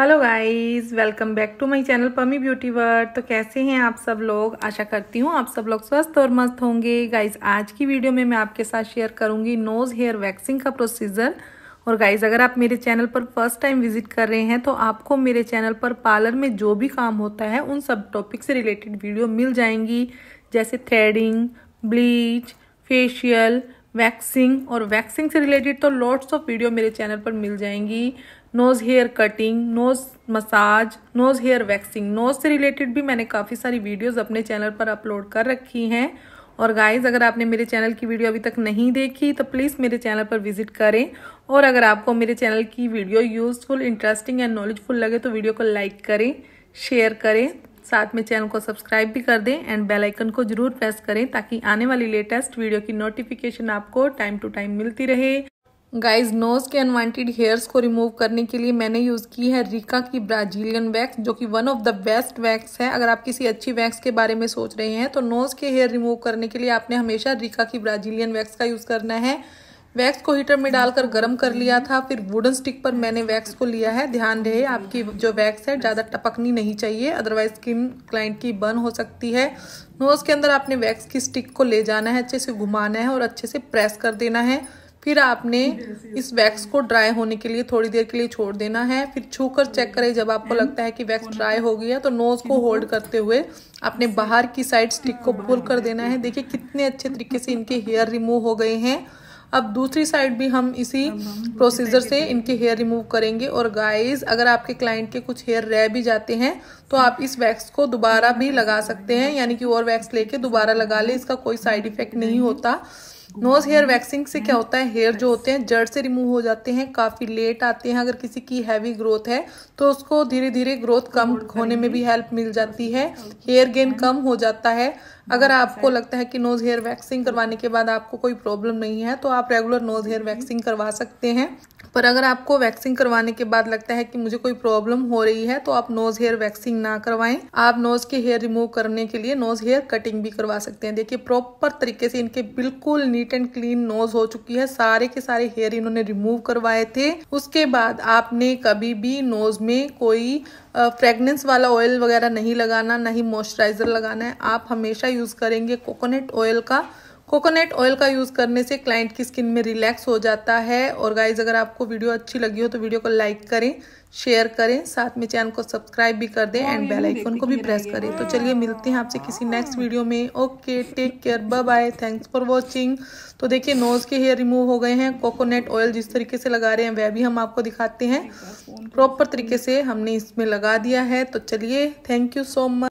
hello guys welcome back to my channel पमी beauty world तो कैसे हैं आप सब लोग आशा करती हूँ आप सब लोग स्वस्थ और मस्त होंगे गाइस आज की वीडियो में मैं आपके साथ शेयर करूँगी नोज़ हेयर वैक्सिंग का प्रोसीजर और गाइस अगर आप मेरे चैनल पर फर्स्ट टाइम विजिट कर रहे हैं तो आपको मेरे चैनल पर पार्लर में जो भी काम होता है उन सब टॉपिक से रिलेटेड वीडियो मिल जाएंगी जैसे थ्रेडिंग ब्लीच फेशियल वैक्सिंग और वैक्सिंग से रिलेटेड तो लॉट्स ऑफ वीडियो मेरे चैनल पर मिल जाएंगी nose hair cutting nose massage nose hair waxing nose से रिलेटेड भी मैंने काफ़ी सारी वीडियोस अपने चैनल पर अपलोड कर रखी हैं और गाइज अगर आपने मेरे चैनल की वीडियो अभी तक नहीं देखी तो प्लीज़ मेरे चैनल पर विजिट करें और अगर आपको मेरे चैनल की video useful interesting and knowledgeful लगे तो वीडियो को लाइक करें शेयर करें साथ में चैनल को सब्सक्राइब भी कर दें एंड बेल आइकन को जरूर प्रेस करें ताकि आने वाली लेटेस्ट वीडियो की नोटिफिकेशन आपको टाइम टू टाइम मिलती रहे गाइज नोज के अनवांटेड हेयर्स को रिमूव करने के लिए मैंने यूज़ की है रिका की ब्राजीलियन वैक्स जो कि one of the best wax है अगर आप किसी अच्छी वैक्स के बारे में सोच रहे हैं तो नोज़ के हेयर रिमूव करने के लिए आपने हमेशा रिका की ब्राजीलियन वैक्स का यूज़ करना है वैक्स को हीटर में डालकर गर्म कर लिया था फिर वुडन स्टिक पर मैंने वैक्स को लिया है ध्यान रहे आपकी जो वैक्स है ज़्यादा टपकनी नहीं चाहिए अदरवाइज स्किन क्लाइंट की बर्न हो सकती है नोज़ के अंदर आपने वैक्स की स्टिक को ले जाना है अच्छे से घुमाना है और अच्छे से प्रेस कर देना है फिर आपने इस वैक्स को ड्राई होने के लिए थोड़ी देर के लिए छोड़ देना है फिर छू कर चेक करें जब आपको लगता है कि वैक्स ड्राई हो गई है तो नोज़ को होल्ड करते हुए आपने बाहर की साइड स्टिक को पुल कर देना है देखिए कितने अच्छे तरीके से इनके हेयर रिमूव हो गए हैं अब दूसरी साइड भी हम इसी प्रोसीजर से इनके हेयर रिमूव करेंगे और गाइस अगर आपके क्लाइंट के कुछ हेयर रह भी जाते हैं तो आप इस वैक्स को दोबारा भी लगा सकते हैं यानी कि और वैक्स लेके दोबारा लगा ले इसका कोई साइड इफेक्ट नहीं होता नोज हेयर वैक्सिंग से क्या होता है हेयर जो होते हैं जड़ से रिमूव हो जाते हैं काफ़ी लेट आते हैं अगर किसी की हैवी ग्रोथ है तो उसको धीरे धीरे ग्रोथ कम होने में भी हेल्प मिल जाती है हेयर गेन कम हो जाता है अगर आपको लगता है कि नोज हेयर वैक्सिंग करवाने के बाद आपको कोई प्रॉब्लम नहीं है तो आप रेगुलर नोज हेयर वैक्सिंग करवा सकते हैं पर अगर आपको वैक्सिंग करवाने के बाद लगता है कि मुझे कोई प्रॉब्लम हो रही है तो आप नोज हेयर वैक्सिंग ना करवाएं आप नोज के हेयर रिमूव करने के लिए नोज हेयर कटिंग भी करवा सकते हैं देखिए प्रॉपर तरीके से इनके बिल्कुल नीट एंड क्लीन नोज हो चुकी है सारे के सारे हेयर इन्होंने रिमूव करवाए थे उसके बाद आपने कभी भी नोज में कोई फ्रेगनेंस वाला ऑयल वगैरह नहीं लगाना ना ही मॉइस्चराइजर लगाना है आप हमेशा यूज करेंगे कोकोनट ऑयल का कोकोनट ऑयल का यूज़ करने से क्लाइंट की स्किन में रिलैक्स हो जाता है और गाइज अगर आपको वीडियो अच्छी लगी हो तो वीडियो को लाइक करें शेयर करें साथ में चैनल को सब्सक्राइब भी कर दें एंड बेल आइकन को भी प्रेस करें तो चलिए मिलते हैं आपसे किसी नेक्स्ट वीडियो में okay take care bye bye thanks for watching तो देखिए नोज़ के हेयर रिमूव हो गए हैं कोकोनट ऑयल जिस तरीके से लगा रहे हैं वह भी हम आपको दिखाते हैं प्रॉपर तरीके से हमने इसमें लगा दिया है तो चलिए थैंक यू सो मच